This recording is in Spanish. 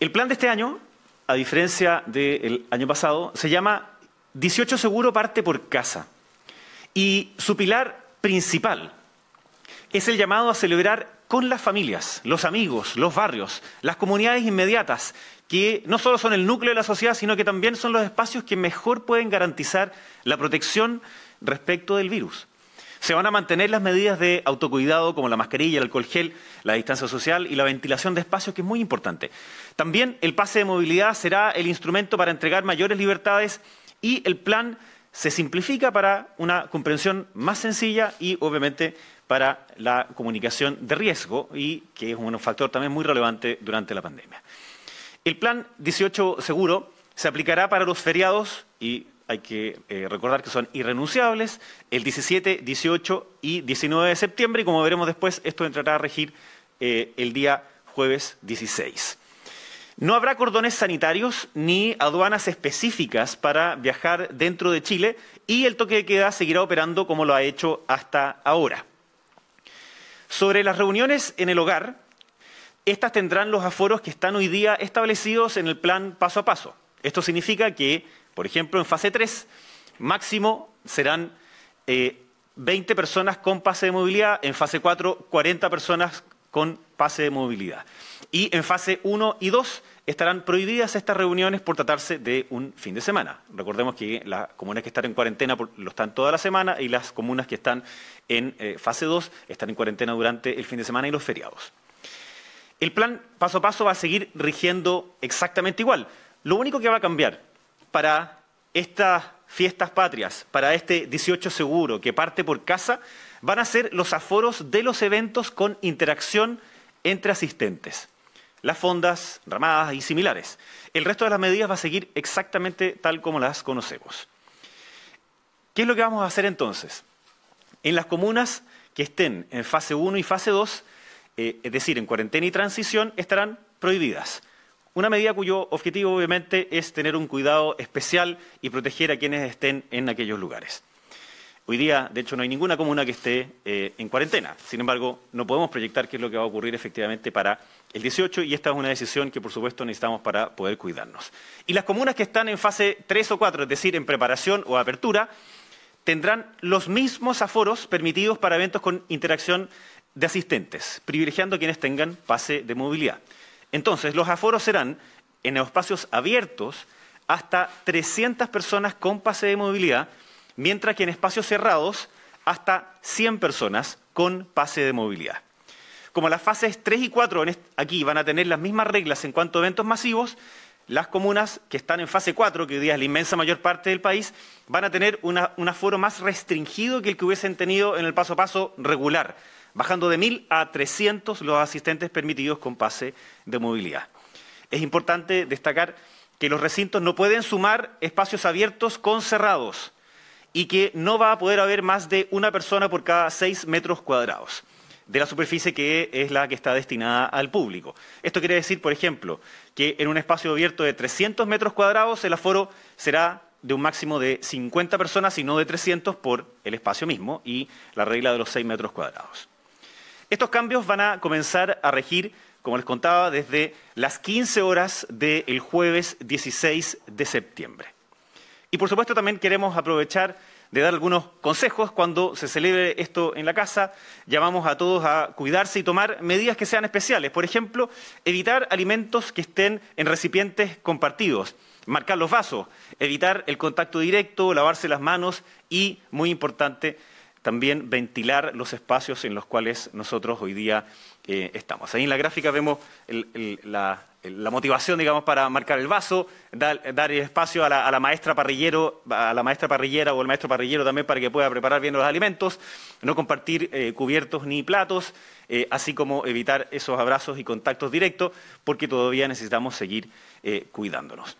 El plan de este año, a diferencia del año pasado, se llama 18 Seguro parte por casa. Y su pilar principal es el llamado a celebrar con las familias, los amigos, los barrios, las comunidades inmediatas, que no solo son el núcleo de la sociedad, sino que también son los espacios que mejor pueden garantizar la protección respecto del virus. Se van a mantener las medidas de autocuidado como la mascarilla, el alcohol gel, la distancia social y la ventilación de espacios, que es muy importante. También el pase de movilidad será el instrumento para entregar mayores libertades y el plan se simplifica para una comprensión más sencilla y obviamente para la comunicación de riesgo y que es un factor también muy relevante durante la pandemia. El plan 18 seguro se aplicará para los feriados y hay que eh, recordar que son irrenunciables, el 17, 18 y 19 de septiembre, y como veremos después, esto entrará a regir eh, el día jueves 16. No habrá cordones sanitarios ni aduanas específicas para viajar dentro de Chile y el toque de queda seguirá operando como lo ha hecho hasta ahora. Sobre las reuniones en el hogar, estas tendrán los aforos que están hoy día establecidos en el plan paso a paso. Esto significa que, por ejemplo, en fase 3, máximo serán 20 eh, personas con pase de movilidad, en fase 4, 40 personas con pase de movilidad. Y en fase 1 y 2 estarán prohibidas estas reuniones por tratarse de un fin de semana. Recordemos que las comunas que están en cuarentena lo están toda la semana y las comunas que están en eh, fase 2 están en cuarentena durante el fin de semana y los feriados. El plan paso a paso va a seguir rigiendo exactamente igual. Lo único que va a cambiar para estas fiestas patrias, para este 18 seguro que parte por casa, van a ser los aforos de los eventos con interacción entre asistentes. Las fondas, ramadas y similares. El resto de las medidas va a seguir exactamente tal como las conocemos. ¿Qué es lo que vamos a hacer entonces? En las comunas que estén en fase 1 y fase 2, eh, es decir, en cuarentena y transición, estarán prohibidas. Una medida cuyo objetivo obviamente es tener un cuidado especial y proteger a quienes estén en aquellos lugares. Hoy día, de hecho, no hay ninguna comuna que esté eh, en cuarentena. Sin embargo, no podemos proyectar qué es lo que va a ocurrir efectivamente para el 18 y esta es una decisión que, por supuesto, necesitamos para poder cuidarnos. Y las comunas que están en fase 3 o 4, es decir, en preparación o apertura, tendrán los mismos aforos permitidos para eventos con interacción de asistentes, privilegiando a quienes tengan pase de movilidad. Entonces, los aforos serán en espacios abiertos hasta 300 personas con pase de movilidad, mientras que en espacios cerrados hasta 100 personas con pase de movilidad. Como las fases 3 y 4 aquí van a tener las mismas reglas en cuanto a eventos masivos, las comunas que están en fase 4, que hoy día es la inmensa mayor parte del país, van a tener un aforo más restringido que el que hubiesen tenido en el paso a paso regular, bajando de 1.000 a 300 los asistentes permitidos con pase de movilidad. Es importante destacar que los recintos no pueden sumar espacios abiertos con cerrados y que no va a poder haber más de una persona por cada seis metros cuadrados de la superficie que es la que está destinada al público. Esto quiere decir, por ejemplo, que en un espacio abierto de 300 metros cuadrados el aforo será de un máximo de 50 personas y no de 300 por el espacio mismo y la regla de los 6 metros cuadrados. Estos cambios van a comenzar a regir, como les contaba, desde las 15 horas del jueves 16 de septiembre. Y por supuesto también queremos aprovechar de dar algunos consejos cuando se celebre esto en la casa. Llamamos a todos a cuidarse y tomar medidas que sean especiales. Por ejemplo, evitar alimentos que estén en recipientes compartidos, marcar los vasos, evitar el contacto directo, lavarse las manos y, muy importante, también ventilar los espacios en los cuales nosotros hoy día eh, estamos. Ahí en la gráfica vemos la, la motivación, digamos, para marcar el vaso, dar, espacio a la, maestra parrillero, a la maestra parrillera o al maestro parrillero también para que pueda preparar bien los alimentos, no compartir eh, cubiertos ni platos, eh, así como evitar esos abrazos y contactos directos, porque todavía necesitamos seguir eh, cuidándonos.